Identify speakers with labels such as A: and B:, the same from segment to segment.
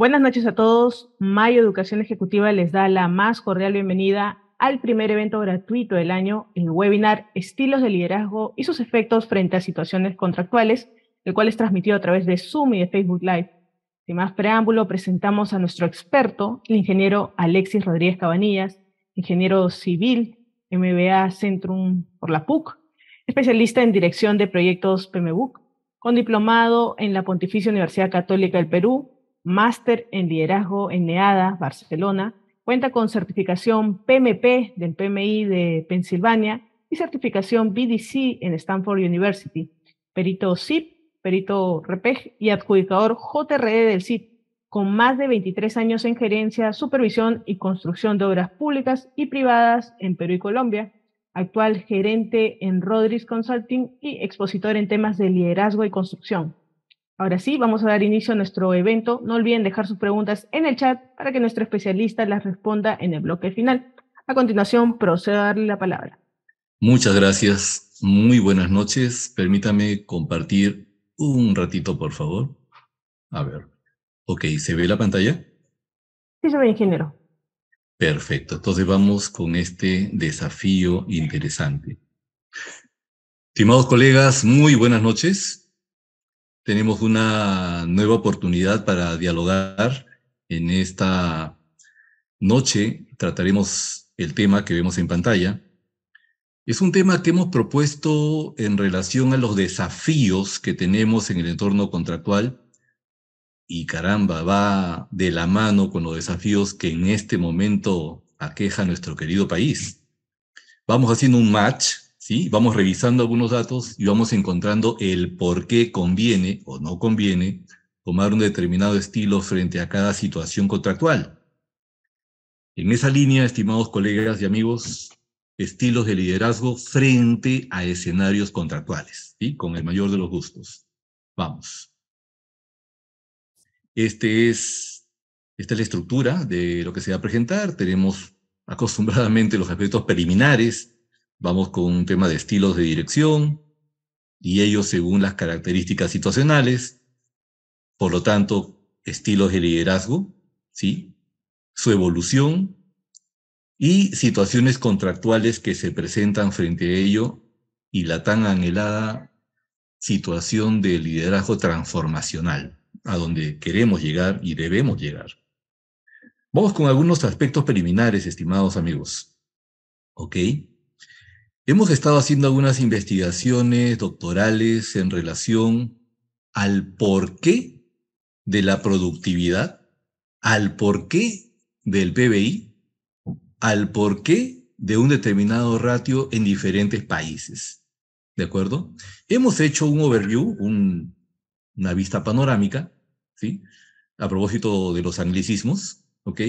A: Buenas noches a todos. Mayo Educación Ejecutiva les da la más cordial bienvenida al primer evento gratuito del año, el webinar Estilos de Liderazgo y sus efectos frente a situaciones contractuales, el cual es transmitido a través de Zoom y de Facebook Live. Sin más preámbulo, presentamos a nuestro experto, el ingeniero Alexis Rodríguez Cabanillas, ingeniero civil, MBA Centrum por la PUC, especialista en dirección de proyectos PMBUC, con diplomado en la Pontificia Universidad Católica del Perú máster en liderazgo en NEADA, Barcelona, cuenta con certificación PMP del PMI de Pensilvania y certificación BDC en Stanford University, perito SIP, perito REPEG y adjudicador JRD e del SIP, con más de 23 años en gerencia, supervisión y construcción de obras públicas y privadas en Perú y Colombia, actual gerente en Rodríguez Consulting y expositor en temas de liderazgo y construcción. Ahora sí, vamos a dar inicio a nuestro evento. No olviden dejar sus preguntas en el chat para que nuestro especialista las responda en el bloque final. A continuación, procedo a darle la palabra.
B: Muchas gracias. Muy buenas noches. Permítame compartir un ratito, por favor. A ver. Ok, ¿se ve la pantalla?
A: Sí, se ve, ingeniero.
B: Perfecto. Entonces vamos con este desafío interesante. Estimados colegas, muy buenas noches tenemos una nueva oportunidad para dialogar en esta noche. Trataremos el tema que vemos en pantalla. Es un tema que hemos propuesto en relación a los desafíos que tenemos en el entorno contractual y caramba, va de la mano con los desafíos que en este momento aqueja nuestro querido país. Vamos haciendo un match ¿sí? Vamos revisando algunos datos y vamos encontrando el por qué conviene o no conviene tomar un determinado estilo frente a cada situación contractual. En esa línea, estimados colegas y amigos, estilos de liderazgo frente a escenarios contractuales, ¿sí? con el mayor de los gustos. Vamos. Este es, esta es la estructura de lo que se va a presentar. Tenemos acostumbradamente los aspectos preliminares, vamos con un tema de estilos de dirección y ellos según las características situacionales, por lo tanto, estilos de liderazgo, ¿sí? su evolución y situaciones contractuales que se presentan frente a ello y la tan anhelada situación de liderazgo transformacional, a donde queremos llegar y debemos llegar. Vamos con algunos aspectos preliminares, estimados amigos. ¿Ok? Hemos estado haciendo algunas investigaciones doctorales en relación al porqué de la productividad, al porqué del PBI, al porqué de un determinado ratio en diferentes países. ¿De acuerdo? Hemos hecho un overview, una vista panorámica, ¿sí? A propósito de los anglicismos, ¿ok?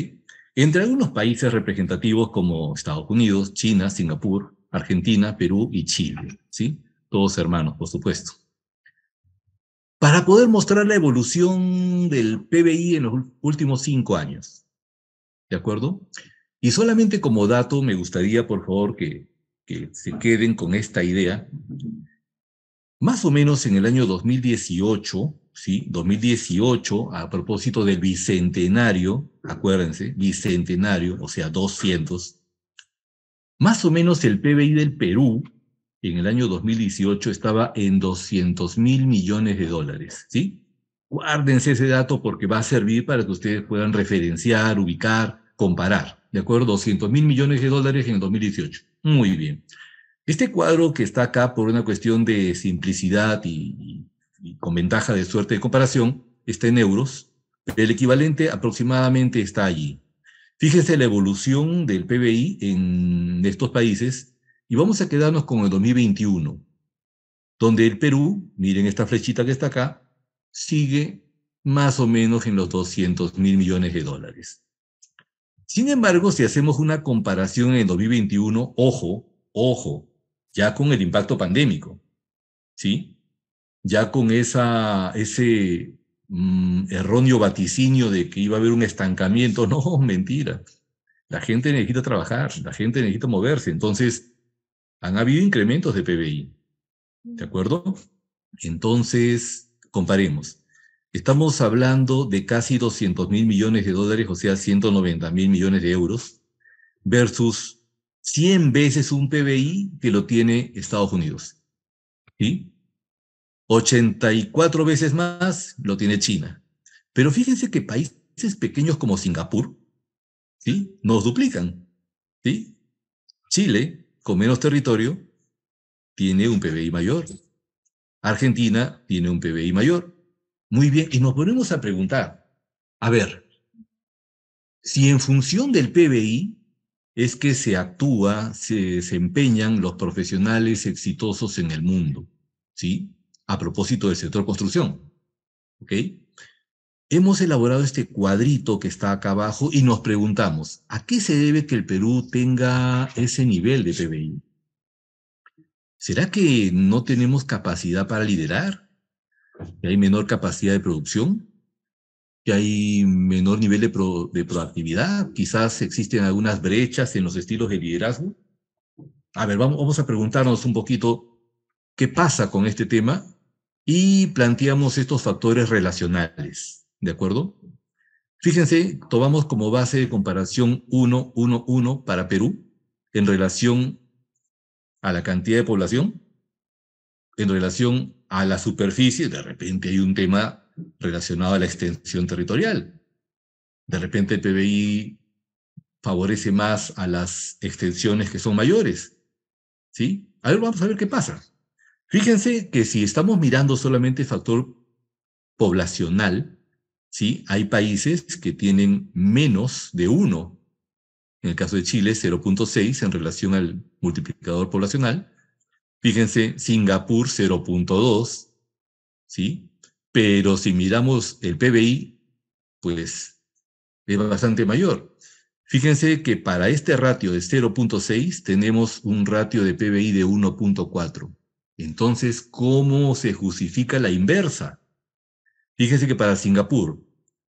B: Entre algunos países representativos como Estados Unidos, China, Singapur, Argentina, Perú y Chile, ¿sí? Todos hermanos, por supuesto. Para poder mostrar la evolución del PBI en los últimos cinco años, ¿de acuerdo? Y solamente como dato, me gustaría, por favor, que, que se queden con esta idea. Más o menos en el año 2018, ¿sí? 2018, a propósito del bicentenario, acuérdense, bicentenario, o sea, 200, más o menos el PBI del Perú en el año 2018 estaba en 200 mil millones de dólares, ¿sí? Guárdense ese dato porque va a servir para que ustedes puedan referenciar, ubicar, comparar, ¿de acuerdo? 200 mil millones de dólares en el 2018. Muy bien. Este cuadro que está acá por una cuestión de simplicidad y, con ventaja de suerte de comparación, está en euros, el equivalente aproximadamente está allí, Fíjense la evolución del PBI en estos países y vamos a quedarnos con el 2021, donde el Perú, miren esta flechita que está acá, sigue más o menos en los 200 mil millones de dólares. Sin embargo, si hacemos una comparación en el 2021, ojo, ojo, ya con el impacto pandémico, ¿sí? Ya con esa, ese Mm, erróneo vaticinio de que iba a haber un estancamiento. No, mentira. La gente necesita trabajar, la gente necesita moverse. Entonces, han habido incrementos de PBI. ¿De mm. acuerdo? Entonces, comparemos. Estamos hablando de casi 200 mil millones de dólares, o sea, 190 mil millones de euros, versus 100 veces un PBI que lo tiene Estados Unidos. ¿Sí? 84 veces más lo tiene China. Pero fíjense que países pequeños como Singapur, ¿sí? Nos duplican, ¿sí? Chile, con menos territorio, tiene un PBI mayor. Argentina tiene un PBI mayor. Muy bien, y nos ponemos a preguntar, a ver, si en función del PBI es que se actúa, se desempeñan los profesionales exitosos en el mundo, ¿sí? a propósito del sector construcción. ¿Ok? Hemos elaborado este cuadrito que está acá abajo y nos preguntamos, ¿a qué se debe que el Perú tenga ese nivel de PBI? ¿Será que no tenemos capacidad para liderar? ¿Que hay menor capacidad de producción? ¿Que hay menor nivel de, proactividad? Quizás existen algunas brechas en los estilos de liderazgo. A ver, vamos, vamos a preguntarnos un poquito qué pasa con este tema y planteamos estos factores relacionales, ¿de acuerdo? Fíjense, tomamos como base de comparación 1, 1, 1 para Perú en relación a la cantidad de población, en relación a la superficie, de repente hay un tema relacionado a la extensión territorial. De repente el PBI favorece más a las extensiones que son mayores. ¿Sí? A ver, vamos a ver qué pasa. Fíjense que si estamos mirando solamente el factor poblacional, ¿sí? hay países que tienen menos de uno. En el caso de Chile, 0.6 en relación al multiplicador poblacional. Fíjense, Singapur 0.2, ¿sí? Pero si miramos el PBI, pues es bastante mayor. Fíjense que para este ratio de 0.6 tenemos un ratio de PBI de 1.4. Entonces, ¿cómo se justifica la inversa? Fíjese que para Singapur,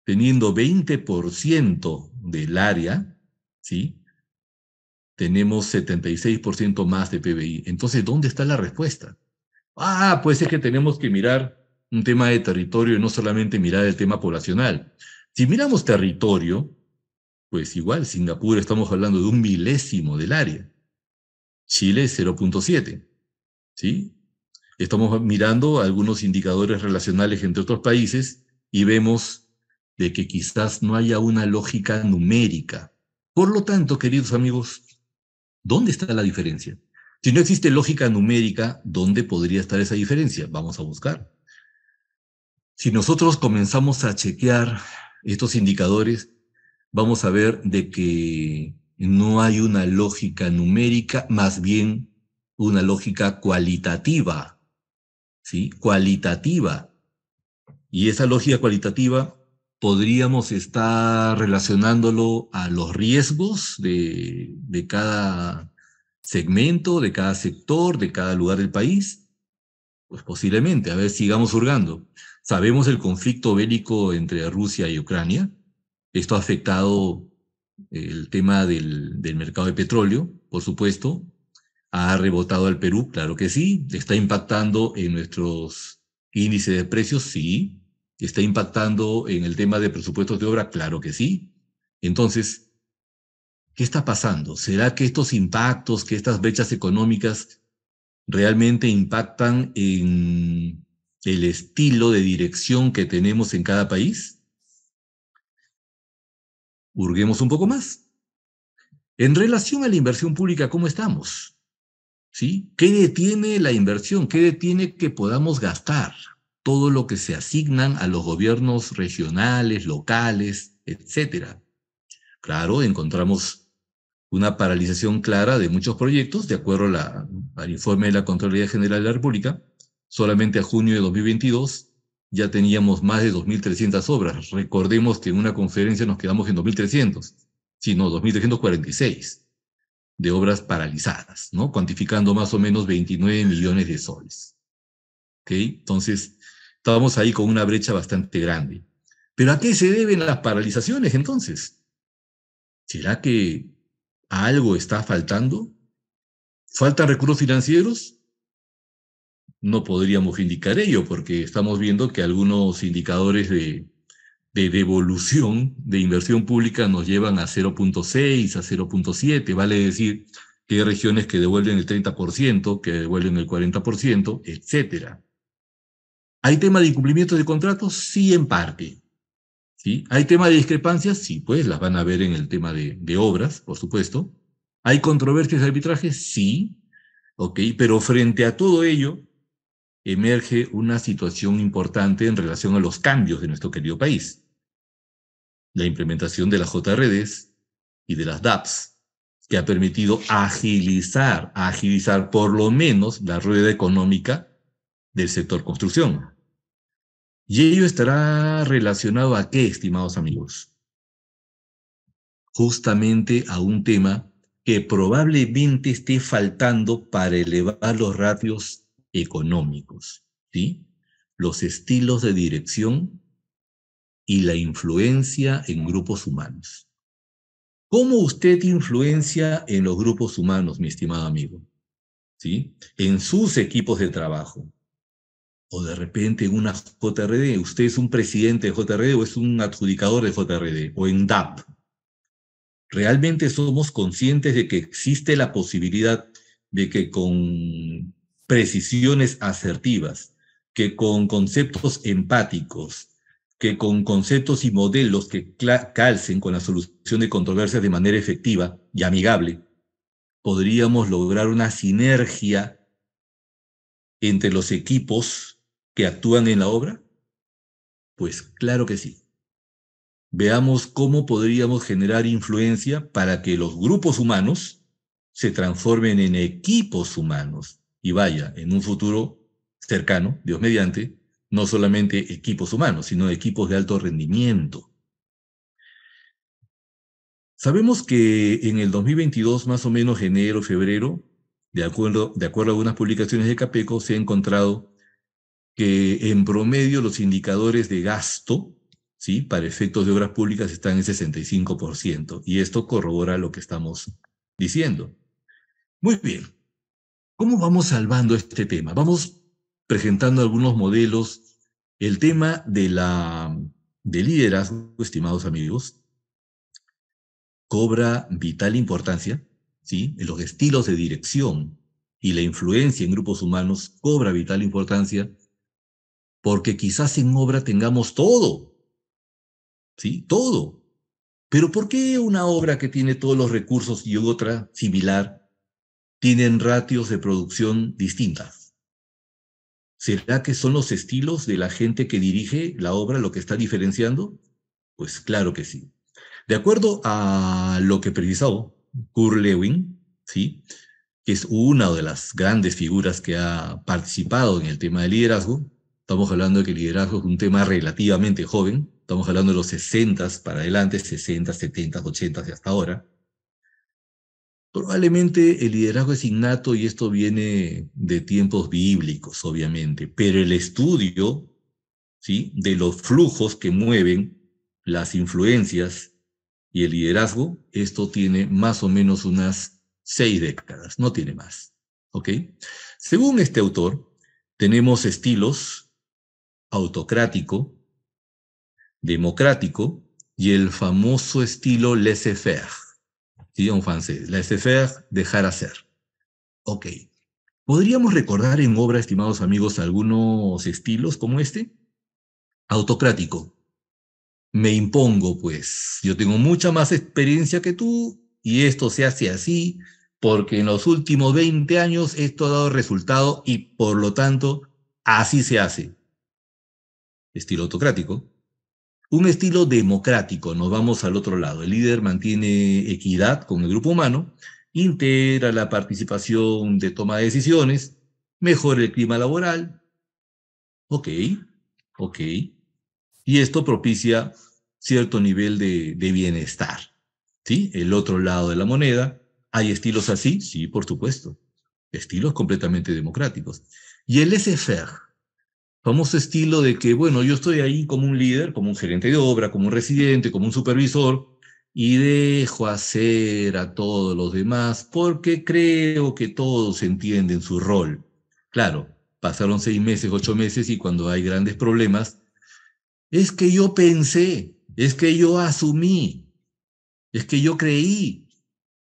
B: teniendo 20% del área, ¿sí? Tenemos 76% más de PBI. Entonces, ¿dónde está la respuesta? Ah, pues es que tenemos que mirar un tema de territorio y no solamente mirar el tema poblacional. Si miramos territorio, pues igual Singapur estamos hablando de un milésimo del área. Chile 0.7, ¿sí? Estamos mirando algunos indicadores relacionales entre otros países y vemos de que quizás no haya una lógica numérica. Por lo tanto, queridos amigos, ¿dónde está la diferencia? Si no existe lógica numérica, ¿dónde podría estar esa diferencia? Vamos a buscar. Si nosotros comenzamos a chequear estos indicadores, vamos a ver de que no hay una lógica numérica, más bien una lógica cualitativa. ¿sí? cualitativa. Y esa lógica cualitativa podríamos estar relacionándolo a los riesgos de, de cada segmento, de cada sector, de cada lugar del país. Pues posiblemente, a ver, sigamos surgando. Sabemos el conflicto bélico entre Rusia y Ucrania. Esto ha afectado el tema del, del mercado de petróleo, por supuesto, ha rebotado al Perú, claro que sí. Está impactando en nuestros índices de precios, sí. Está impactando en el tema de presupuestos de obra, claro que sí. Entonces, ¿qué está pasando? ¿Será que estos impactos, que estas brechas económicas realmente impactan en el estilo de dirección que tenemos en cada país? Hurguemos un poco más. En relación a la inversión pública, ¿cómo estamos? ¿sí? ¿Qué detiene la inversión? ¿Qué detiene que podamos gastar todo lo que se asignan a los gobiernos regionales, locales, etcétera? Claro, encontramos una paralización clara de muchos proyectos, de acuerdo al informe de la Contraloría General de la República, solamente a junio de 2022 ya teníamos más de 2.300 obras. Recordemos que en una conferencia nos quedamos en 2.300, sino 2.346 de obras paralizadas, ¿no? Cuantificando más o menos 29 millones de soles. ¿Ok? Entonces, estábamos ahí con una brecha bastante grande. ¿Pero a qué se deben las paralizaciones entonces? ¿Será que algo está faltando? ¿Faltan recursos financieros? No podríamos indicar ello porque estamos viendo que algunos indicadores de, de devolución de inversión pública nos llevan a 0.6, a 0.7, vale decir que hay regiones que devuelven el 30%, que devuelven el 40%, etc. ¿Hay tema de incumplimiento de contratos? Sí, en parte. ¿Sí? ¿Hay tema de discrepancias? Sí, pues las van a ver en el tema de, de obras, por supuesto. ¿Hay controversias de arbitraje? Sí. Ok, pero frente a todo ello, emerge una situación importante en relación a los cambios de nuestro querido país la implementación de las JRDs y de las DAPs, que ha permitido agilizar, agilizar por lo menos la rueda económica del sector construcción. Y ello estará relacionado a qué, estimados amigos? Justamente a un tema que probablemente esté faltando para elevar los ratios económicos, ¿sí? Los estilos de dirección y la influencia en grupos humanos. ¿Cómo usted influencia en los grupos humanos, mi estimado amigo? ¿Sí? En sus equipos de trabajo. O de repente en una JRD, usted es un presidente de JRD o es un adjudicador de JRD o en DAP. ¿Realmente somos conscientes de que existe la posibilidad de que con precisiones asertivas, que con conceptos empáticos, que con conceptos y modelos que calcen con la solución de controversias de manera efectiva y amigable, podríamos lograr una sinergia entre los equipos que actúan en la obra? Pues claro que sí. Veamos cómo podríamos generar influencia para que los grupos humanos se transformen en equipos humanos. Y vaya, en un futuro cercano, Dios mediante, no solamente equipos humanos, sino equipos de alto rendimiento. Sabemos que en el 2022, más o menos enero, febrero, de acuerdo, de acuerdo a algunas publicaciones de Capeco, se ha encontrado que en promedio los indicadores de gasto ¿sí? para efectos de obras públicas están en 65%, y esto corrobora lo que estamos diciendo. Muy bien, ¿cómo vamos salvando este tema? Vamos presentando algunos modelos. El tema de la, de liderazgo, estimados amigos, cobra vital importancia, ¿sí? En los estilos de dirección y la influencia en grupos humanos cobra vital importancia porque quizás en obra tengamos todo, ¿sí? Todo. Pero ¿por qué una obra que tiene todos los recursos y otra similar tienen ratios de producción distintas? ¿Será que son los estilos de la gente que dirige la obra lo que está diferenciando? Pues claro que sí. De acuerdo a lo que precisó Kurt Lewin, ¿sí? que es una de las grandes figuras que ha participado en el tema del liderazgo, estamos hablando de que el liderazgo es un tema relativamente joven, estamos hablando de los 60 para adelante, 60, 70, 80 y hasta ahora, Probablemente el liderazgo es innato y esto viene de tiempos bíblicos, obviamente, pero el estudio ¿sí? de los flujos que mueven las influencias y el liderazgo, esto tiene más o menos unas seis décadas, no tiene más. ¿ok? Según este autor, tenemos estilos autocrático, democrático y el famoso estilo laissez-faire un francés, La faire, dejar hacer. Ok. ¿Podríamos recordar en obra, estimados amigos, algunos estilos como este? Autocrático. Me impongo, pues. Yo tengo mucha más experiencia que tú y esto se hace así porque en los últimos 20 años esto ha dado resultado y por lo tanto así se hace. Estilo autocrático. Un estilo democrático, nos vamos al otro lado. El líder mantiene equidad con el grupo humano, integra la participación de toma de decisiones, mejora el clima laboral. Ok, ok. Y esto propicia cierto nivel de, bienestar. ¿Sí? El otro lado de la moneda. ¿Hay estilos así? Sí, por supuesto. Estilos completamente democráticos. Y el laissez-faire, famoso estilo de que, bueno, yo estoy ahí como un líder, como un gerente de obra, como un residente, como un supervisor, y dejo hacer a todos los demás porque creo que todos entienden su rol. Claro, pasaron seis meses, ocho meses y cuando hay grandes problemas, es que yo pensé, es que yo asumí, es que yo creí.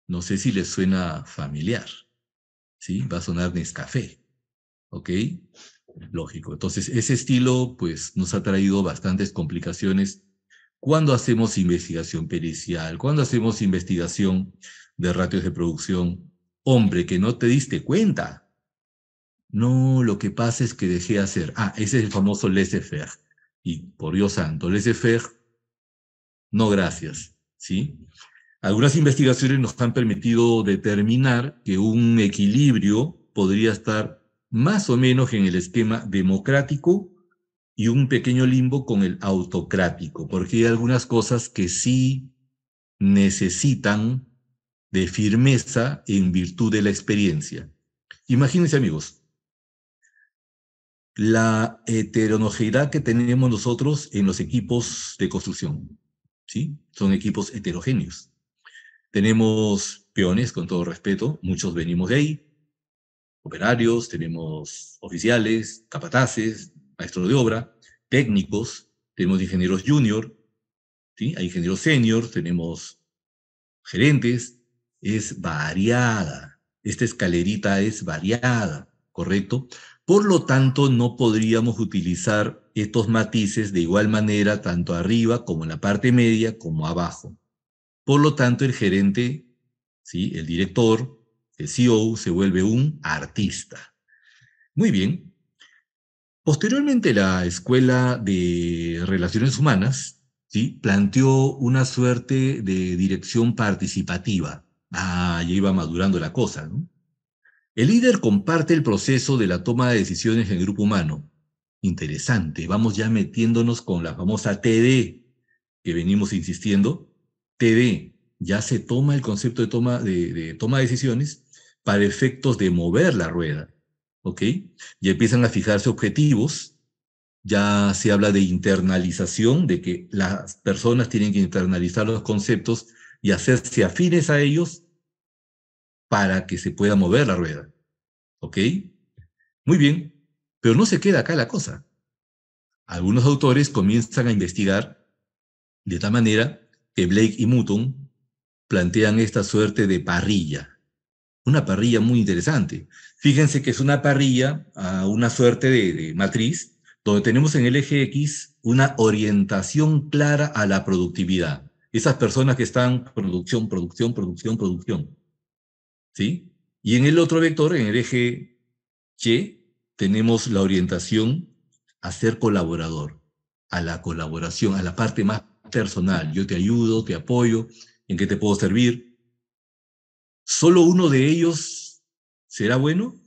B: No sé si les suena familiar, ¿sí? Va a sonar Nescafé, ¿ok? Lógico. Entonces, ese estilo pues, nos ha traído bastantes complicaciones cuando hacemos investigación pericial, cuando hacemos investigación de ratios de producción. Hombre, que no te diste cuenta. No, lo que pasa es que dejé hacer. Ah, ese es el famoso laissez-faire. Y por Dios santo, laissez-faire, no gracias. ¿Sí? Algunas investigaciones nos han permitido determinar que un equilibrio podría estar más o menos en el esquema democrático y un pequeño limbo con el autocrático, porque hay algunas cosas que sí necesitan de firmeza en virtud de la experiencia. Imagínense amigos, la heterogeneidad que tenemos nosotros en los equipos de construcción, ¿sí? Son equipos heterogéneos. Tenemos peones, con todo respeto, muchos venimos de ahí, operarios, tenemos oficiales, capataces, maestros de obra, técnicos, tenemos ingenieros junior, ¿sí? hay ingenieros senior, tenemos gerentes, es variada. Esta escalerita es variada, ¿correcto? Por lo tanto, no podríamos utilizar estos matices de igual manera tanto arriba como en la parte media como abajo. Por lo tanto, el gerente, ¿sí? el director, el este CEO se vuelve un artista. Muy bien. Posteriormente la Escuela de Relaciones Humanas planteó una suerte de dirección participativa. Ah, ya iba madurando la cosa. ¿no? El líder comparte el proceso de la toma de decisiones en grupo humano. Interesante, vamos ya metiéndonos con la famosa TD que venimos insistiendo. TD, ya se toma el concepto de toma de, de toma de decisiones para efectos de mover la rueda, ¿ok? Y empiezan a fijarse objetivos, ya se habla de internalización, de que las personas tienen que internalizar los conceptos y hacerse afines a ellos para que se pueda mover la rueda, ¿ok? Muy bien, pero no se queda acá la cosa. Algunos autores comienzan a investigar de tal manera que Blake y Mutton plantean esta suerte de parrilla, una parrilla muy interesante. Fíjense que es una parrilla una suerte de, de, matriz donde tenemos en el eje X una orientación clara a la productividad. Esas personas que están producción, producción, producción, producción. ¿Sí? Y en el otro vector, en el eje Y, tenemos la orientación a ser colaborador, a la colaboración, a la parte más personal. Yo te ayudo, te apoyo, en qué te puedo servir ¿Solo uno de ellos será bueno?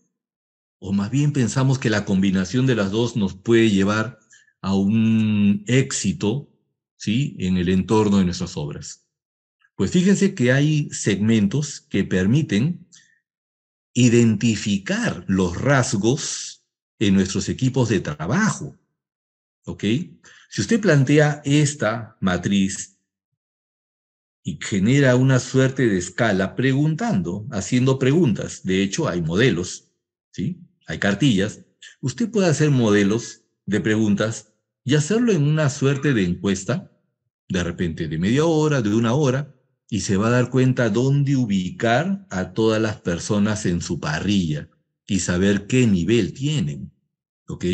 B: ¿O más bien pensamos que la combinación de las dos nos puede llevar a un éxito ¿sí? en el entorno de nuestras obras? Pues fíjense que hay segmentos que permiten identificar los rasgos en nuestros equipos de trabajo. ¿Ok? Si usted plantea esta matriz genera una suerte de escala preguntando, haciendo preguntas. De hecho, hay modelos, ¿sí? Hay cartillas. Usted puede hacer modelos de preguntas y hacerlo en una suerte de encuesta, de repente de media hora, de una hora, y se va a dar cuenta dónde ubicar a todas las personas en su parrilla y saber qué nivel tienen. ¿Ok?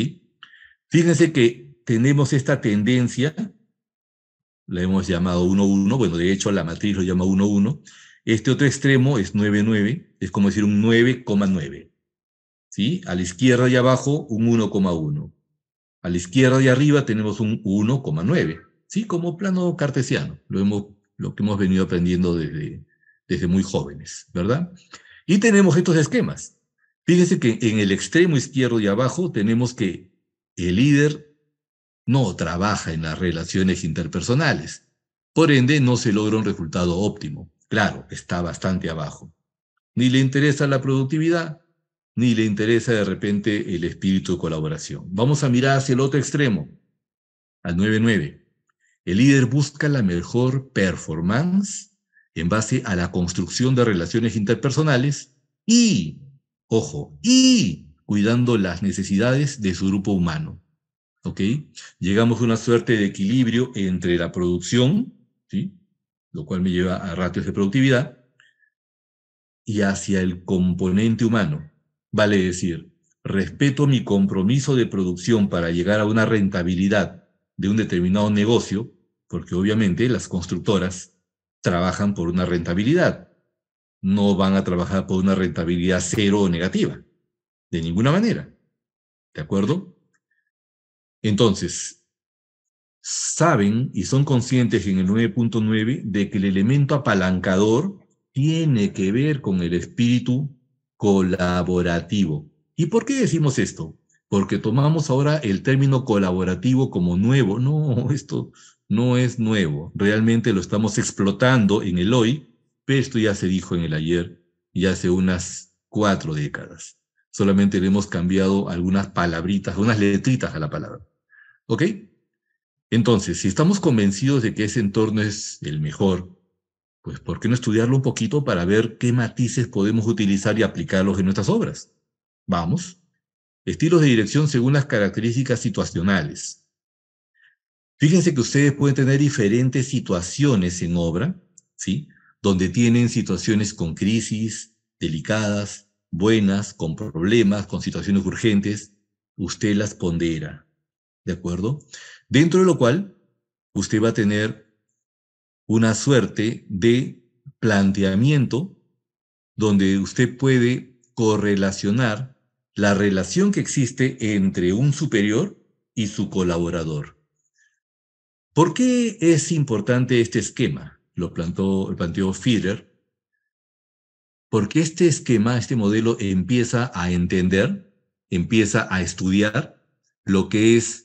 B: Fíjense que tenemos esta tendencia le hemos llamado 1-1, bueno, de hecho la matriz lo llama 1-1, este otro extremo es 9-9, es como decir un 9,9. ¿Sí? A la izquierda y abajo un 1,1. A la izquierda y arriba tenemos un 1,9. ¿Sí? Como plano cartesiano, lo, hemos, lo que hemos venido aprendiendo desde, desde muy jóvenes, ¿verdad? Y tenemos estos esquemas. Fíjense que en el extremo izquierdo y abajo tenemos que el líder no trabaja en las relaciones interpersonales. Por ende, no se logra un resultado óptimo. Claro, está bastante abajo. Ni le interesa la productividad, ni le interesa de repente el espíritu de colaboración. Vamos a mirar hacia el otro extremo, al 9-9. El líder busca la mejor performance en base a la construcción de relaciones interpersonales y, ojo, y cuidando las necesidades de su grupo humano. ¿ok? Llegamos a una suerte de equilibrio entre la producción, ¿sí? Lo cual me lleva a ratios de productividad, y hacia el componente humano. Vale decir, respeto mi compromiso de producción para llegar a una rentabilidad de un determinado negocio, porque obviamente las constructoras trabajan por una rentabilidad, no van a trabajar por una rentabilidad cero o negativa, de ninguna manera. ¿De acuerdo? Entonces, saben y son conscientes en el 9.9 de que el elemento apalancador tiene que ver con el espíritu colaborativo. ¿Y por qué decimos esto? Porque tomamos ahora el término colaborativo como nuevo. No, esto no es nuevo. Realmente lo estamos explotando en el hoy, pero esto ya se dijo en el ayer y hace unas cuatro décadas. Solamente le hemos cambiado algunas palabritas, unas letritas a la palabra. ¿Ok? Entonces, si estamos convencidos de que ese entorno es el mejor, pues ¿por qué no estudiarlo un poquito para ver qué matices podemos utilizar y aplicarlos en nuestras obras? Vamos. Estilos de dirección según las características situacionales. Fíjense que ustedes pueden tener diferentes situaciones en obra, ¿sí? Donde tienen situaciones con crisis, delicadas, buenas, con problemas, con situaciones urgentes. Usted las pondera, ¿de acuerdo? Dentro de lo cual usted va a tener una suerte de planteamiento donde usted puede correlacionar la relación que existe entre un superior y su colaborador. ¿Por qué es importante este esquema? Lo planteó feeder Porque este esquema, este modelo empieza a entender, empieza a estudiar lo que es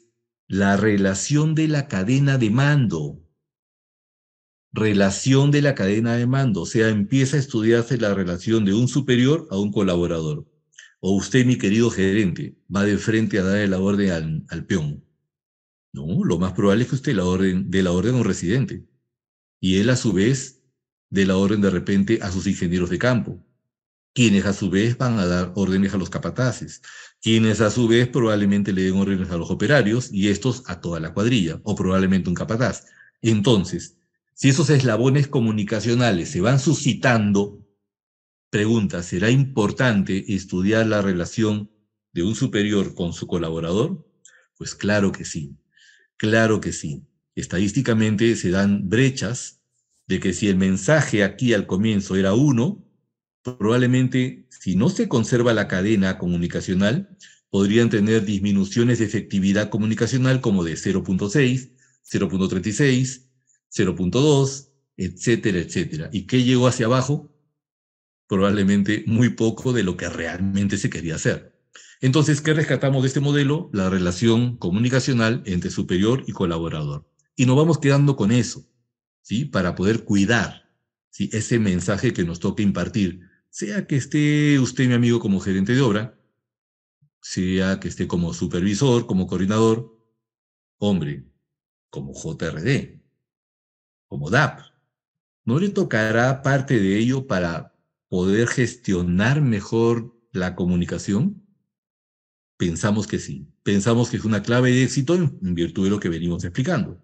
B: la relación de la cadena de mando. Relación de la cadena de mando, o sea, empieza a estudiarse la relación de un superior a un colaborador. O usted, mi querido gerente, va de frente a dar la orden al, peón. No, lo más probable es que usted la orden, dé la orden a un residente. Y él, a su vez, dé la orden de repente a sus ingenieros de campo, quienes a su vez van a dar órdenes a los capataces quienes a su vez probablemente le den órdenes a los operarios y estos a toda la cuadrilla, o probablemente un capataz. Entonces, si esos eslabones comunicacionales se van suscitando, pregunta, ¿será importante estudiar la relación de un superior con su colaborador? Pues claro que sí, claro que sí. Estadísticamente se dan brechas de que si el mensaje aquí al comienzo era uno, probablemente si no se conserva la cadena comunicacional, podrían tener disminuciones de efectividad comunicacional como de 0.6, 0.36, 0.2, etcétera, etcétera. ¿Y qué llegó hacia abajo? Probablemente muy poco de lo que realmente se quería hacer. Entonces, ¿qué rescatamos de este modelo? La relación comunicacional entre superior y colaborador. Y nos vamos quedando con eso, ¿sí? Para poder cuidar ¿sí? ese mensaje que nos toca impartir, sea que esté usted, mi amigo, como gerente de obra, sea que esté como supervisor, como coordinador, hombre, como JRD, como DAP, ¿no le tocará parte de ello para poder gestionar mejor la comunicación? Pensamos que sí. Pensamos que es una clave de éxito en virtud de lo que venimos explicando.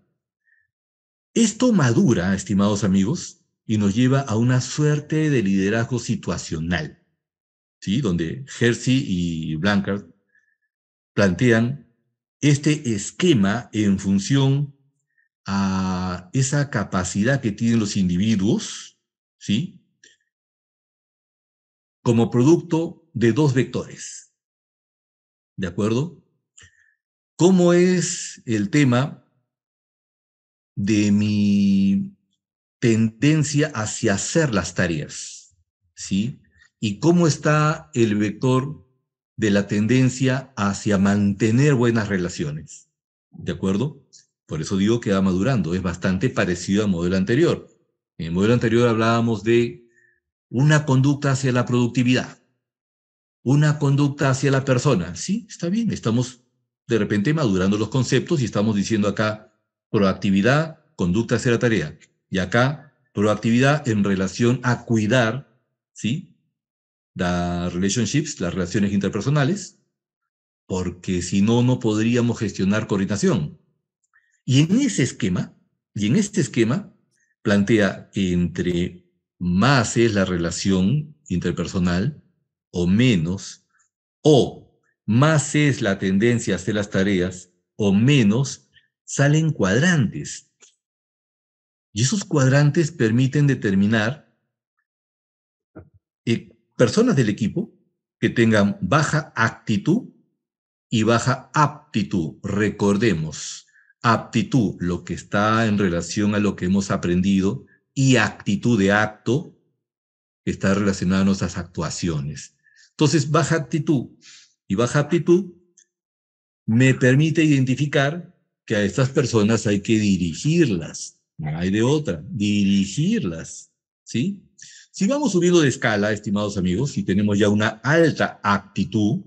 B: Esto madura, estimados amigos, y nos lleva a una suerte de liderazgo situacional, ¿sí? donde Hersey y Blancard plantean este esquema en función a esa capacidad que tienen los individuos, ¿sí? Como producto de dos vectores. ¿De acuerdo? ¿Cómo es el tema de mi tendencia hacia hacer las tareas, ¿sí? Y cómo está el vector de la tendencia hacia mantener buenas relaciones, ¿de acuerdo? Por eso digo que va madurando, es bastante parecido al modelo anterior. En el modelo anterior hablábamos de una conducta hacia la productividad, una conducta hacia la persona. Sí, está bien, estamos de repente madurando los conceptos y estamos diciendo acá proactividad, conducta hacia la tarea. Y acá, proactividad en relación a cuidar, ¿sí? Las relationships, las relaciones interpersonales, porque si no, no podríamos gestionar coordinación. Y en ese esquema, y en este esquema, plantea entre más es la relación interpersonal o menos, o más es la tendencia hacer las tareas o menos, salen cuadrantes, y esos cuadrantes permiten determinar eh, personas del equipo que tengan baja actitud y baja aptitud. Recordemos, aptitud, lo que está en relación a lo que hemos aprendido, y actitud de acto, que está relacionada a nuestras actuaciones. Entonces, baja actitud y baja aptitud me permite identificar que a estas personas hay que dirigirlas, no hay de otra, dirigirlas, ¿sí? Si vamos subiendo de escala, estimados amigos, si tenemos ya una alta aptitud,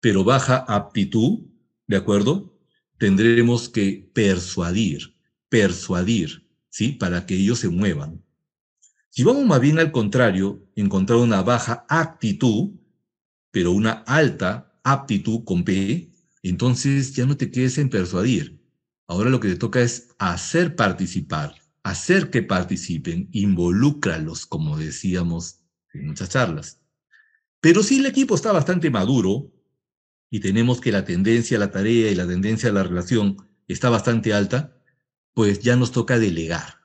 B: pero baja aptitud, ¿de acuerdo? Tendremos que persuadir, persuadir, ¿sí? Para que ellos se muevan. Si vamos más bien al contrario, encontrar una baja actitud, pero una alta aptitud con P, entonces ya no te quedes en persuadir, Ahora lo que te toca es hacer participar, hacer que participen, involúcralos, como decíamos en muchas charlas. Pero si el equipo está bastante maduro y tenemos que la tendencia a la tarea y la tendencia a la relación está bastante alta, pues ya nos toca delegar,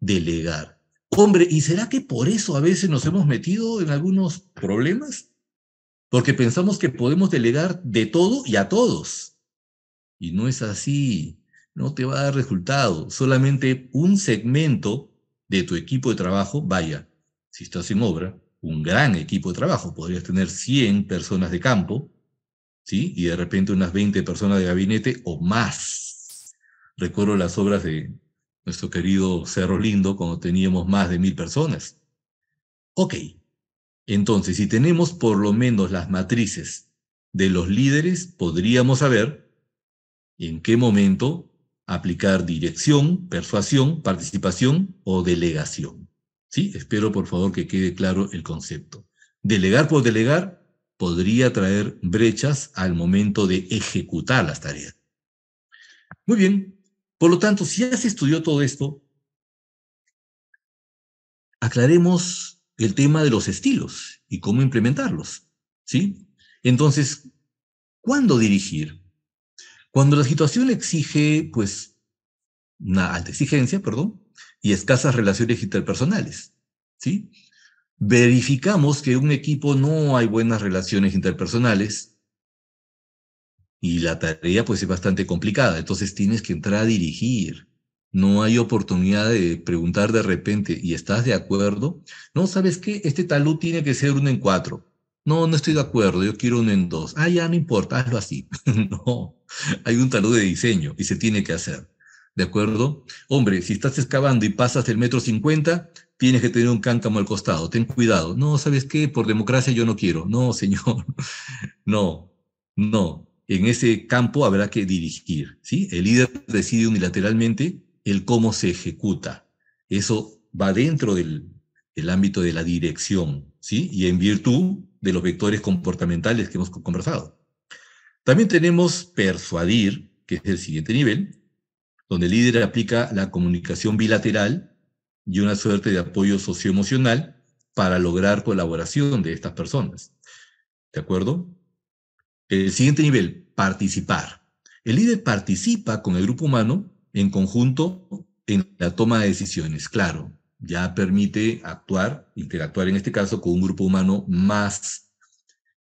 B: delegar. Hombre, ¿y será que por eso a veces nos hemos metido en algunos problemas? Porque pensamos que podemos delegar de todo y a todos. Y no es así no te va a dar resultado. Solamente un segmento de tu equipo de trabajo, vaya, si estás en obra, un gran equipo de trabajo, podrías tener 100 personas de campo, ¿sí? Y de repente unas 20 personas de gabinete o más. Recuerdo las obras de nuestro querido Cerro Lindo cuando teníamos más de mil personas. Ok, entonces si tenemos por lo menos las matrices de los líderes, podríamos saber en qué momento aplicar dirección, persuasión, participación o delegación. ¿Sí? Espero por favor que quede claro el concepto. Delegar por delegar podría traer brechas al momento de ejecutar las tareas. Muy bien, por lo tanto, si ya se estudió todo esto, aclaremos el tema de los estilos y cómo implementarlos. ¿Sí? Entonces, ¿cuándo dirigir? Cuando la situación exige, pues, una alta exigencia, perdón, y escasas relaciones interpersonales, ¿sí? Verificamos que un equipo no hay buenas relaciones interpersonales y la tarea pues es bastante complicada, entonces tienes que entrar a dirigir. No hay oportunidad de preguntar de repente, ¿y estás de acuerdo? No, ¿sabes qué? Este talud tiene que ser uno en cuatro. No, no estoy de acuerdo, yo quiero uno en dos. Ah, ya no importa, hazlo así. no, hay un talud de diseño y se tiene que hacer. ¿De acuerdo? Hombre, si estás excavando y pasas el metro cincuenta, tienes que tener un cántamo al costado, ten cuidado. No, ¿sabes qué? Por democracia yo no quiero. No, señor. No, no. En ese campo habrá que dirigir, ¿sí? El líder decide unilateralmente el cómo se ejecuta. Eso va dentro del, del ámbito de la dirección, ¿sí? Y en virtud de los vectores comportamentales que hemos conversado. También tenemos persuadir, que es el siguiente nivel, donde el líder aplica la comunicación bilateral y una suerte de apoyo socioemocional para lograr colaboración de estas personas. ¿De acuerdo? El siguiente nivel, participar. El líder participa con el grupo humano en conjunto en la toma de decisiones, claro, ya permite actuar, interactuar en este caso con un grupo humano más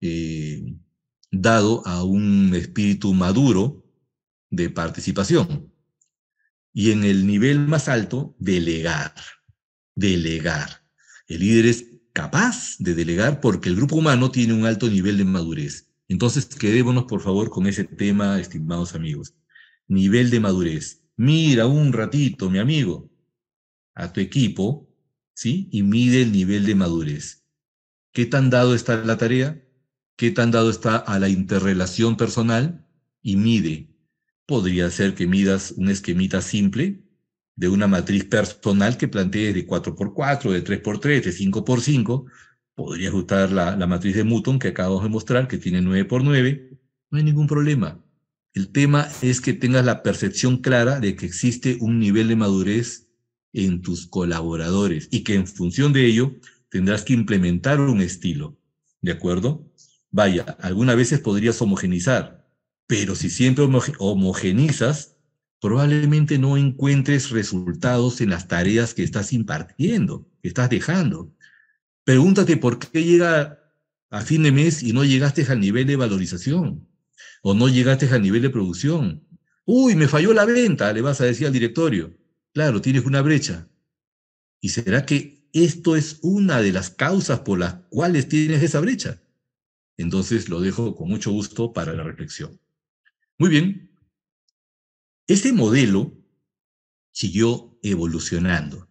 B: eh, dado a un espíritu maduro de participación. Y en el nivel más alto, delegar, delegar. El líder es capaz de delegar porque el grupo humano tiene un alto nivel de madurez. Entonces, quedémonos por favor con ese tema, estimados amigos. Nivel de madurez. Mira un ratito, mi amigo, a tu equipo, ¿sí? Y mide el nivel de madurez. ¿Qué tan dado está la tarea? ¿Qué tan dado está a la interrelación personal? Y mide. Podría ser que midas un esquemita simple de una matriz personal que plantees de 4x4, de 3x3, de 5x5. Podría ajustar la, matriz de Muton que acabamos de mostrar, que tiene 9x9. No hay ningún problema. El tema es que tengas la percepción clara de que existe un nivel de madurez en tus colaboradores y que en función de ello tendrás que implementar un estilo. ¿De acuerdo? Vaya, algunas veces podrías homogenizar, pero si siempre homogenizas, probablemente no encuentres resultados en las tareas que estás impartiendo, que estás dejando. Pregúntate por qué llega a fin de mes y no llegaste al nivel de valorización o no llegaste al nivel de producción. Uy, me falló la venta, le vas a decir al directorio. Claro, tienes una brecha. ¿Y será que esto es una de las causas por las cuales tienes esa brecha? Entonces lo dejo con mucho gusto para la reflexión. Muy bien. Este modelo siguió evolucionando.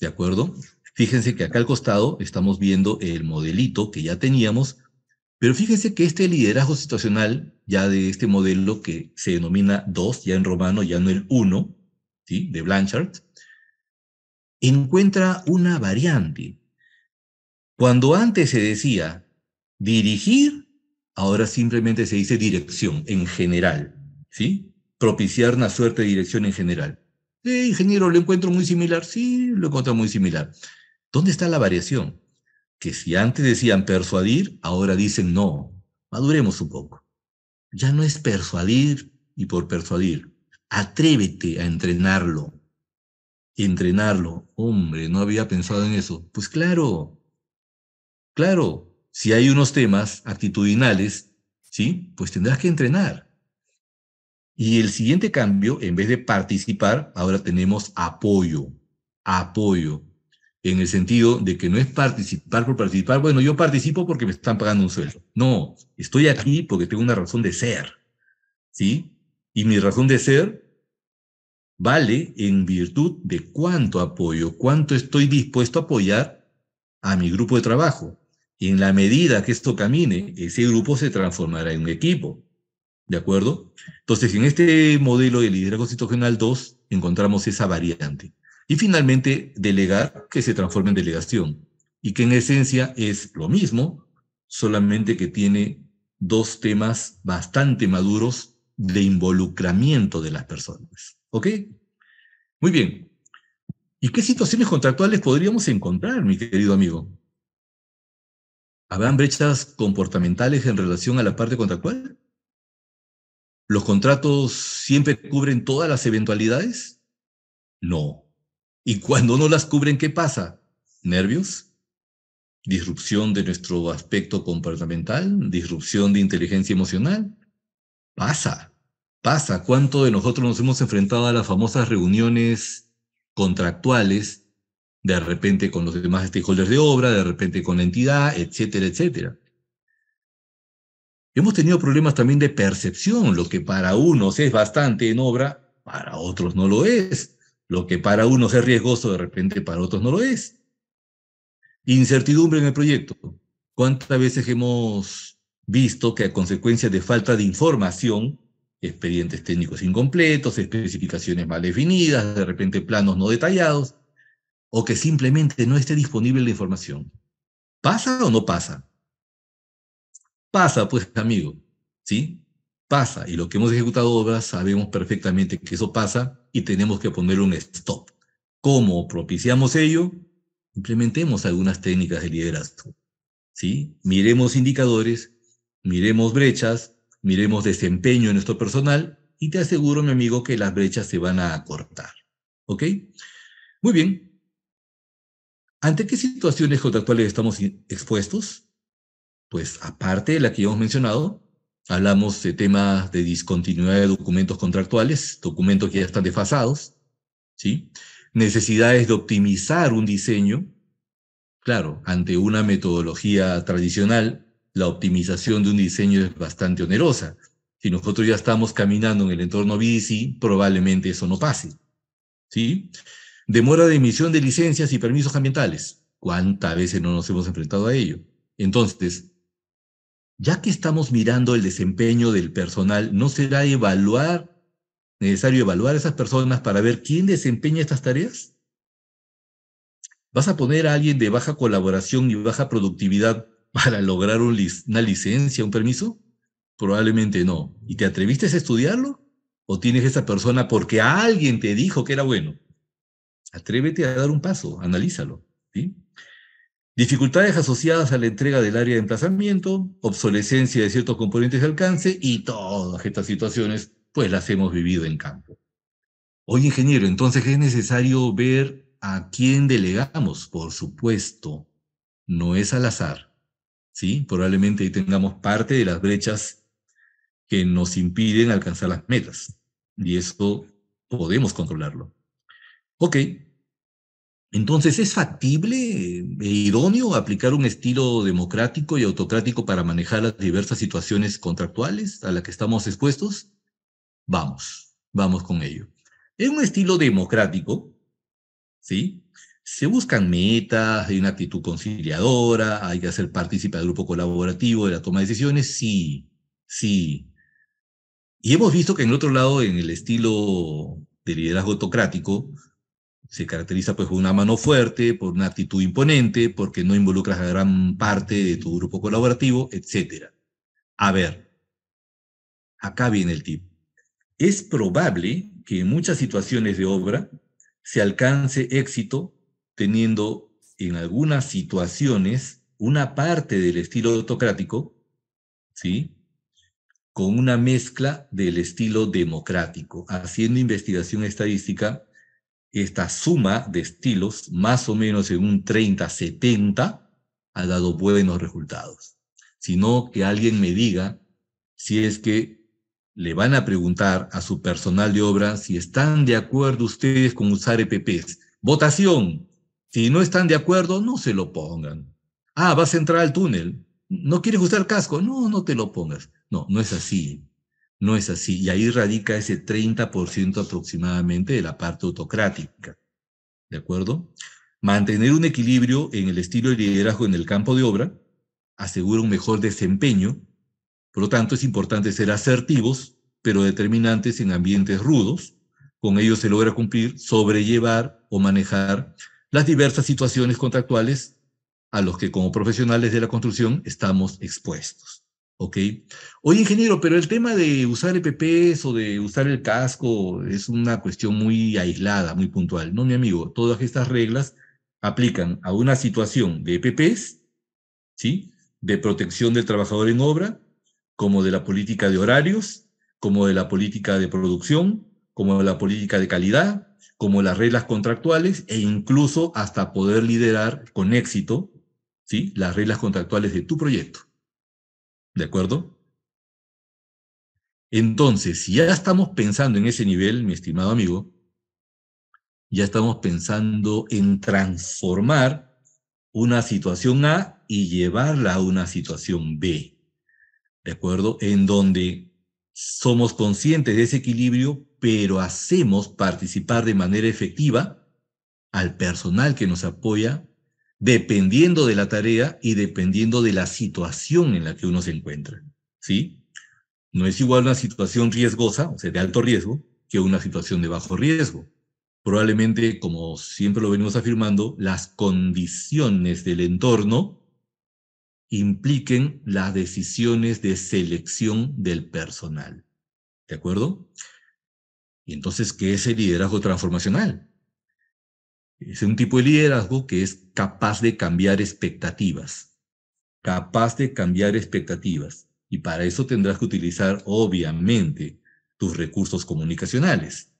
B: ¿De acuerdo? Fíjense que acá al costado estamos viendo el modelito que ya teníamos, pero fíjense que este liderazgo situacional, ya de este modelo que se denomina 2, ya en romano, ya no el 1, de Blanchard, encuentra una variante. Cuando antes se decía dirigir, ahora simplemente se dice dirección en general, ¿sí? Propiciar una suerte de dirección en general. Eh, ingeniero, lo encuentro muy similar. Sí, lo encuentro muy similar. ¿Dónde está la variación? Que si antes decían persuadir, ahora dicen no. Maduremos un poco. Ya no es persuadir y por persuadir. Atrévete a entrenarlo. Entrenarlo. Hombre, no había pensado en eso. Pues claro, claro, si hay unos temas actitudinales, ¿sí? Pues tendrás que entrenar. Y el siguiente cambio, en vez de participar, ahora tenemos apoyo. Apoyo. En el sentido de que no es participar por participar, bueno, yo participo porque me están pagando un sueldo. No, estoy aquí porque tengo una razón de ser. ¿Sí? Y mi razón de ser vale en virtud de cuánto apoyo, cuánto estoy dispuesto a apoyar a mi grupo de trabajo. Y en la medida que esto camine, ese grupo se transformará en un equipo. ¿De acuerdo? Entonces, en este modelo de liderazgo situacional 2 encontramos esa variante. Y finalmente, delegar que se transforme en delegación y que en esencia es lo mismo, solamente que tiene dos temas bastante maduros de involucramiento de las personas. ¿Ok? Muy bien. ¿Y qué situaciones contractuales podríamos encontrar, mi querido amigo? ¿Habrán brechas comportamentales en relación a la parte contractual? ¿Los contratos siempre cubren todas las eventualidades? No. ¿Y cuando no las cubren, qué pasa? ¿Nervios? ¿Disrupción de nuestro aspecto comportamental? ¿Disrupción de inteligencia emocional? Pasa, pasa. ¿Cuánto de nosotros nos hemos enfrentado a las famosas reuniones contractuales, de repente con los demás stakeholders de obra, de repente con la entidad, etcétera, etcétera? Hemos tenido problemas también de percepción, lo que para unos es bastante en obra, para otros no lo es. Lo que para unos es riesgoso, de repente para otros no lo es. Incertidumbre en el proyecto. ¿Cuántas veces hemos visto que a consecuencia de falta de información, expedientes técnicos incompletos, especificaciones mal definidas, de repente planos no detallados, o que simplemente no esté disponible la información. ¿Pasa o no pasa? Pasa, pues, amigo, ¿sí? Pasa, y lo que hemos ejecutado obras sabemos perfectamente que eso pasa y tenemos que poner un stop. ¿Cómo propiciamos ello? Implementemos algunas técnicas de liderazgo, ¿sí? Miremos indicadores miremos brechas, miremos desempeño en nuestro personal y te aseguro, mi amigo, que las brechas se van a cortar. ¿Ok? Muy bien. ¿Ante qué situaciones contractuales estamos expuestos? Pues aparte de la que ya hemos mencionado, hablamos de temas de discontinuidad de documentos contractuales, documentos que ya están desfasados, ¿sí? Necesidades de optimizar un diseño, claro, ante una metodología tradicional la optimización de un diseño es bastante onerosa. Si nosotros ya estamos caminando en el entorno bici, probablemente eso no pase. ¿Sí? Demora de emisión de licencias y permisos ambientales. ¿Cuántas veces no nos hemos enfrentado a ello? Entonces, ya que estamos mirando el desempeño del personal, ¿no será necesario evaluar a esas personas para ver quién desempeña estas tareas? ¿Vas a poner a alguien de baja colaboración y baja productividad para lograr una licencia, un permiso? Probablemente no. ¿Y te atreviste a estudiarlo? ¿O tienes esta persona porque alguien te dijo que era bueno? Atrévete a dar un paso, analízalo. Dificultades asociadas a la entrega del área de emplazamiento, obsolescencia de ciertos componentes de alcance y todas estas situaciones, pues las hemos vivido en campo. Oye, ingeniero, entonces es necesario ver a quién delegamos, por supuesto. No es al azar. ¿sí? Probablemente ahí tengamos parte de las brechas que nos impiden alcanzar las metas. Y eso podemos controlarlo. Ok. Entonces, ¿es factible e idóneo aplicar un estilo democrático y autocrático para manejar las diversas situaciones contractuales a las que estamos expuestos? Vamos, vamos con ello. Es un estilo democrático, ¿sí? se buscan metas, hay una actitud conciliadora, hay que hacer partícipe del grupo colaborativo de la toma de decisiones, sí, sí. Y hemos visto que en el otro lado, en el estilo de liderazgo autocrático, se caracteriza pues por una mano fuerte, por una actitud imponente, porque no involucras a gran parte de tu grupo colaborativo, etc. A ver, acá viene el tip. Es probable que en muchas situaciones de obra se alcance éxito teniendo en algunas situaciones una parte del estilo autocrático, ¿sí? Con una mezcla del estilo democrático. Haciendo investigación estadística, esta suma de estilos, más o menos en un 30-70, ha dado buenos resultados. Sino que alguien me diga si es que le van a preguntar a su personal de obra si están de acuerdo ustedes con usar EPPs. Votación, si no están de acuerdo, no se lo pongan. Ah, vas a entrar al túnel. ¿No quieres usar casco? No, no te lo pongas. No, no es así. No es así. Y ahí radica ese 30% aproximadamente de la parte autocrática. ¿De acuerdo? Mantener un equilibrio en el estilo de liderazgo en el campo de obra asegura un mejor desempeño. Por lo tanto, es importante ser asertivos, pero determinantes en ambientes rudos. Con ello se logra cumplir, sobrellevar o manejar las diversas situaciones contractuales a los que como profesionales de la construcción estamos expuestos. ¿Ok? Oye, ingeniero, pero el tema de usar EPPs o de usar el casco es una cuestión muy aislada, muy puntual. No, mi amigo, todas estas reglas aplican a una situación de EPPs, ¿sí? De protección del trabajador en obra, como de la política de horarios, como de la política de producción, como de la política de calidad, como las reglas contractuales e incluso hasta poder liderar con éxito ¿sí? las reglas contractuales de tu proyecto. ¿De acuerdo? Entonces, si ya estamos pensando en ese nivel, mi estimado amigo, ya estamos pensando en transformar una situación A y llevarla a una situación B. ¿De acuerdo? En donde somos conscientes de ese equilibrio pero hacemos participar de manera efectiva al personal que nos apoya, dependiendo de la tarea y dependiendo de la situación en la que uno se encuentra. ¿Sí? No es igual una situación riesgosa, o sea, de alto riesgo, que una situación de bajo riesgo. Probablemente, como siempre lo venimos afirmando, las condiciones del entorno impliquen las decisiones de selección del personal. ¿De acuerdo? Y entonces, ¿qué es el liderazgo transformacional? Es un tipo de liderazgo que es capaz de cambiar expectativas, capaz de cambiar expectativas. Y para eso tendrás que utilizar, obviamente, tus recursos comunicacionales,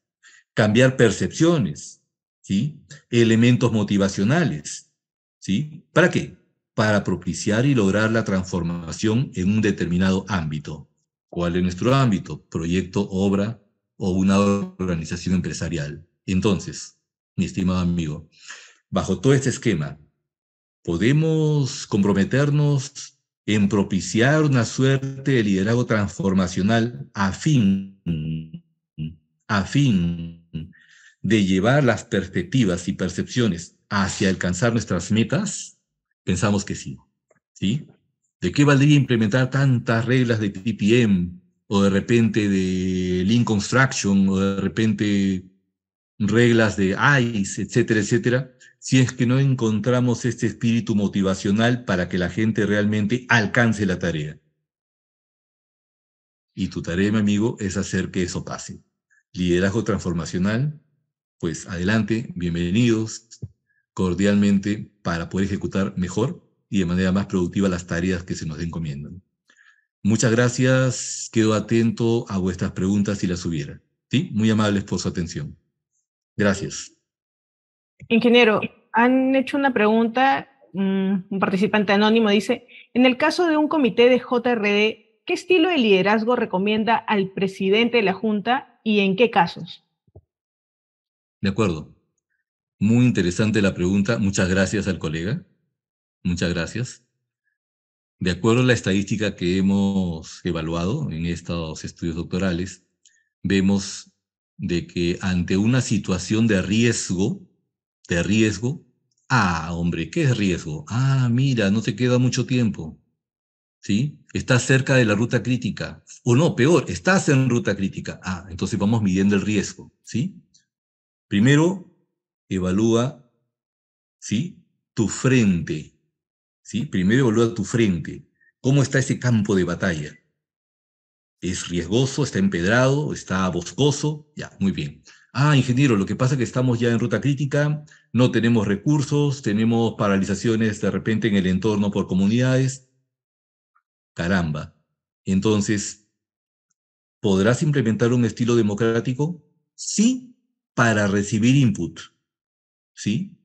B: cambiar percepciones, ¿sí? elementos motivacionales. ¿sí? ¿Para qué? Para propiciar y lograr la transformación en un determinado ámbito. ¿Cuál es nuestro ámbito? Proyecto, obra, o una organización empresarial. Entonces, mi estimado amigo, bajo todo este esquema, ¿podemos comprometernos en propiciar una suerte de liderazgo transformacional a fin, de llevar las perspectivas y percepciones hacia alcanzar nuestras metas? Pensamos que sí. ¿Sí? ¿De qué valdría implementar tantas reglas de TPM o de repente de Lean Construction, o de repente reglas de ICE, etcétera, etcétera, si es que no encontramos este espíritu motivacional para que la gente realmente alcance la tarea. Y tu tarea, mi amigo, es hacer que eso pase. Liderazgo transformacional, pues adelante, bienvenidos cordialmente para poder ejecutar mejor y de manera más productiva las tareas que se nos encomiendan. Muchas gracias. Quedo atento a vuestras preguntas si las hubiera. ¿Sí? Muy amables por su atención. Gracias.
A: Ingeniero, han hecho una pregunta, mm, un participante anónimo dice, en el caso de un comité de JRD, ¿qué estilo de liderazgo recomienda al presidente de la Junta y en qué casos?
B: De acuerdo. Muy interesante la pregunta. Muchas gracias al colega. Muchas gracias. De acuerdo a la estadística que hemos evaluado en estos estudios doctorales, vemos de que ante una situación de riesgo, de riesgo, ah, hombre, ¿qué es riesgo? Ah, mira, no te queda mucho tiempo. ¿Sí? Estás cerca de la ruta crítica. O no, peor, estás en ruta crítica. Ah, entonces vamos midiendo el riesgo, ¿sí? Primero, evalúa, ¿sí? Tu frente, ¿sí? Primero a tu frente. ¿Cómo está ese campo de batalla? ¿Es riesgoso? ¿Está empedrado? ¿Está boscoso? Ya, muy bien. Ah, ingeniero, lo que pasa es que estamos ya en ruta crítica, no tenemos recursos, tenemos paralizaciones de repente en el entorno por comunidades. Caramba. Entonces, ¿podrás implementar un estilo democrático? Sí, para recibir input. ¿Sí?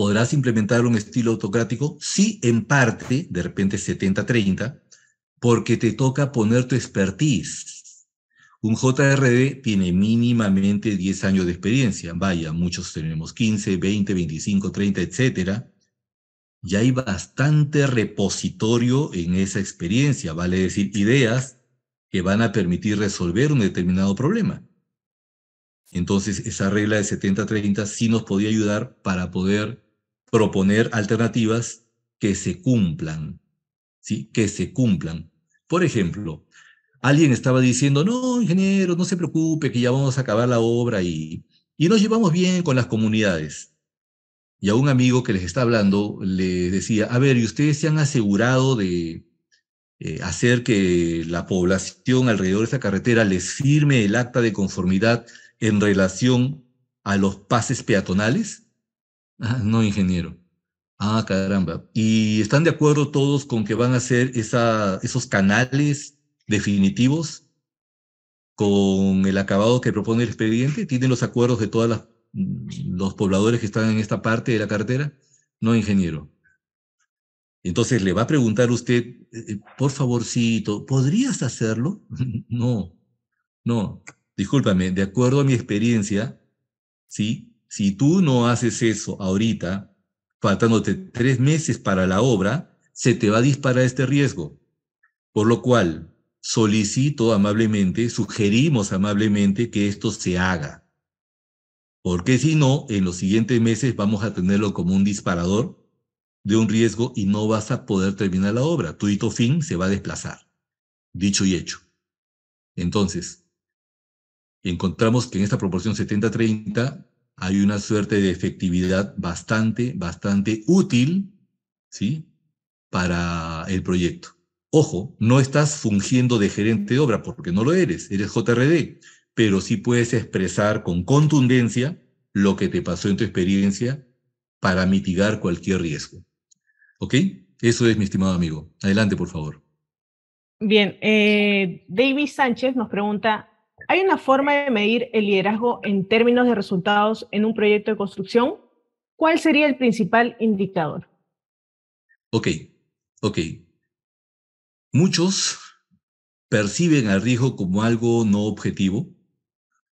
B: ¿Podrás implementar un estilo autocrático? Sí, en parte, de repente 70-30, porque te toca poner tu expertise. Un JRD tiene mínimamente 10 años de experiencia. Vaya, muchos tenemos 15, 20, 25, 30, etc. Y hay bastante repositorio en esa experiencia, vale decir, ideas que van a permitir resolver un determinado problema. Entonces, esa regla de 70-30 sí nos podía ayudar para poder proponer alternativas que se cumplan, ¿sí? Que se cumplan. Por ejemplo, alguien estaba diciendo, no, ingeniero, no se preocupe, que ya vamos a acabar la obra y, y nos llevamos bien con las comunidades. Y a un amigo que les está hablando le decía, a ver, ¿y ustedes se han asegurado de eh, hacer que la población alrededor de esa carretera les firme el acta de conformidad en relación a los pases peatonales? Ah, no, ingeniero. Ah, caramba. ¿Y están de acuerdo todos con que van a hacer esos canales definitivos con el acabado que propone el expediente? ¿Tienen los acuerdos de todos mm, los pobladores que están en esta parte de la cartera? No, ingeniero. Entonces le va a preguntar usted, eh, eh, por favorcito, ¿podrías hacerlo? no, no. Discúlpame, de acuerdo a mi experiencia, ¿sí? si tú no haces eso ahorita, faltándote tres meses para la obra, se te va a disparar este riesgo. Por lo cual, solicito amablemente, sugerimos amablemente que esto se haga. Porque si no, en los siguientes meses vamos a tenerlo como un disparador de un riesgo y no vas a poder terminar la obra. Tu hito fin se va a desplazar. Dicho y hecho. Entonces, encontramos que en esta proporción 70-30 hay una suerte de efectividad bastante, bastante útil, ¿sí? Para el proyecto. Ojo, no estás fungiendo de gerente de obra porque no lo eres, eres JRD, pero sí puedes expresar con contundencia lo que te pasó en tu experiencia para mitigar cualquier riesgo. ¿Ok? Eso es, mi estimado amigo. Adelante, por favor.
A: Bien, eh, David Sánchez nos pregunta, ¿Hay una forma de medir el liderazgo en términos de resultados en un proyecto de construcción? ¿Cuál sería el principal indicador?
B: Ok, ok. Muchos perciben al riesgo como algo no objetivo,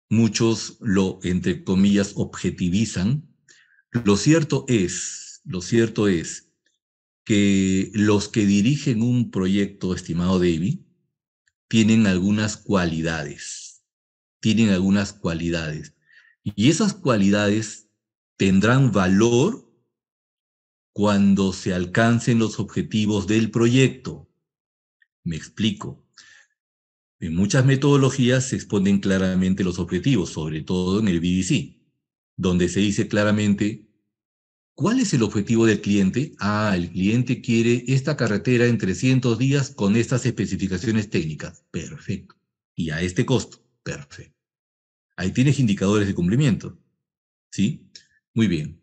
B: muchos lo, entre comillas, objetivizan. Lo cierto es, lo cierto es que los que dirigen un proyecto, estimado David, tienen algunas cualidades tienen algunas cualidades. Y esas cualidades tendrán valor cuando se alcancen los objetivos del proyecto. Me explico. En muchas metodologías se exponen claramente los objetivos, sobre todo en el BDC, donde se dice claramente cuál es el objetivo del cliente. Ah, el cliente quiere esta carretera en 300 días con estas especificaciones técnicas. Perfecto. Y a este costo. Perfecto. Ahí tienes indicadores de cumplimiento. ¿Sí? Muy bien.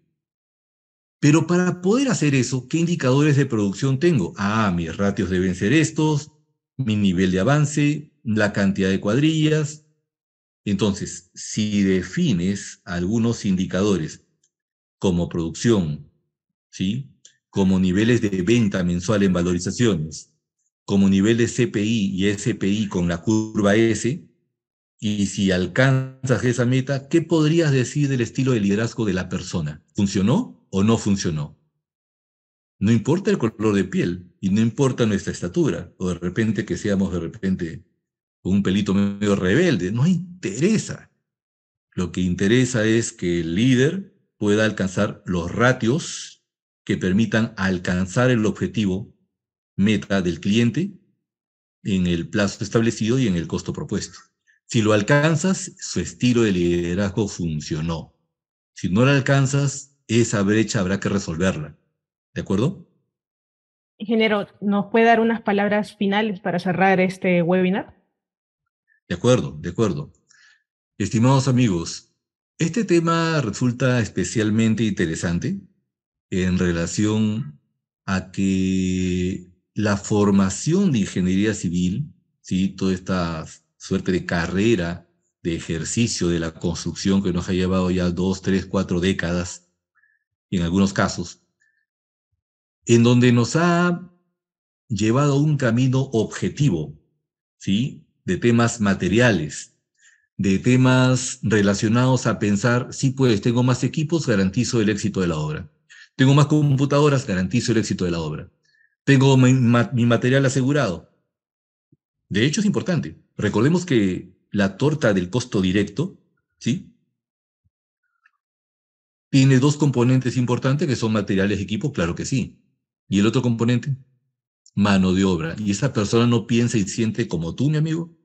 B: Pero para poder hacer eso, ¿qué indicadores de producción tengo? Ah, mis ratios deben ser estos, mi nivel de avance, la cantidad de cuadrillas. Entonces, si defines algunos indicadores como producción, ¿sí? como niveles de venta mensual en valorizaciones, como nivel de CPI y SPI con la curva S, y si alcanzas esa meta, ¿qué podrías decir del estilo de liderazgo de la persona? ¿Funcionó o no funcionó? No importa el color de piel y no importa nuestra estatura, o de repente que seamos de repente un pelito medio rebelde, no interesa. Lo que interesa es que el líder pueda alcanzar los ratios que permitan alcanzar el objetivo meta del cliente en el plazo establecido y en el costo propuesto. Si lo alcanzas, su estilo de liderazgo funcionó. Si no lo alcanzas, esa brecha habrá que resolverla. ¿De acuerdo?
A: Ingeniero, ¿nos puede dar unas palabras finales para cerrar este webinar?
B: De acuerdo, de acuerdo. Estimados amigos, este tema resulta especialmente interesante en relación a que la formación de ingeniería civil, ¿sí? todas estas suerte de carrera, de ejercicio de la construcción que nos ha llevado ya dos, tres, cuatro décadas, en algunos casos, en donde nos ha llevado un camino objetivo, ¿sí? De temas materiales, de temas relacionados a pensar, si pues tengo más equipos, garantizo el éxito de la obra. Tengo más computadoras, garantizo el éxito de la obra. Tengo mi material asegurado, de hecho, es importante. Recordemos que la torta del costo directo, ¿sí? Tiene dos componentes importantes que son materiales y equipo, claro que sí. Y el otro componente, mano de obra. Y esa persona no piensa y siente como tú, mi amigo.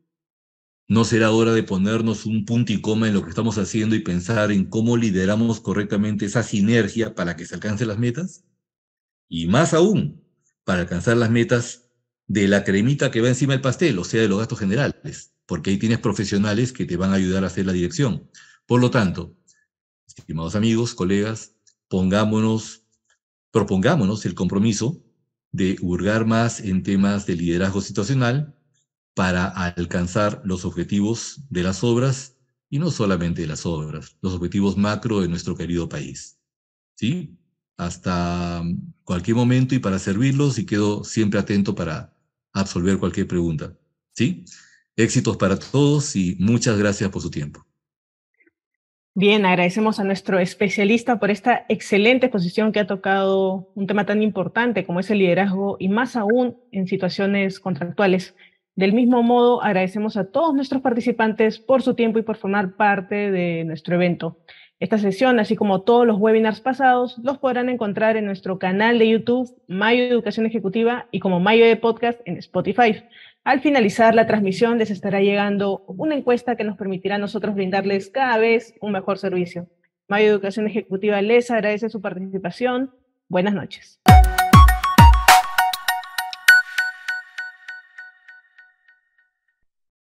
B: No será hora de ponernos un punto y coma en lo que estamos haciendo y pensar en cómo lideramos correctamente esa sinergia para que se alcancen las metas. Y más aún, para alcanzar las metas de la cremita que va encima del pastel, o sea, de los gastos generales, porque ahí tienes profesionales que te van a ayudar a hacer la dirección. Por lo tanto, estimados amigos, colegas, pongámonos, propongámonos el compromiso de hurgar más en temas de liderazgo situacional para alcanzar los objetivos de las obras y no solamente de las obras, los objetivos macro de nuestro querido país. ¿Sí? Hasta cualquier momento y para servirlos y quedo siempre atento para absolver cualquier pregunta. ¿Sí? Éxitos para todos y muchas gracias por su tiempo.
A: Bien, agradecemos a nuestro especialista por esta excelente exposición que ha tocado un tema tan importante como es el liderazgo y más aún en situaciones contractuales. Del mismo modo, agradecemos a todos nuestros participantes por su tiempo y por formar parte de nuestro evento. Esta sesión, así como todos los webinars pasados, los podrán encontrar en nuestro canal de YouTube, Mayo Educación Ejecutiva, y como Mayo de Podcast en Spotify. Al finalizar la transmisión les estará llegando una encuesta que nos permitirá a nosotros brindarles cada vez un mejor servicio. Mayo Educación Ejecutiva les agradece su participación. Buenas noches.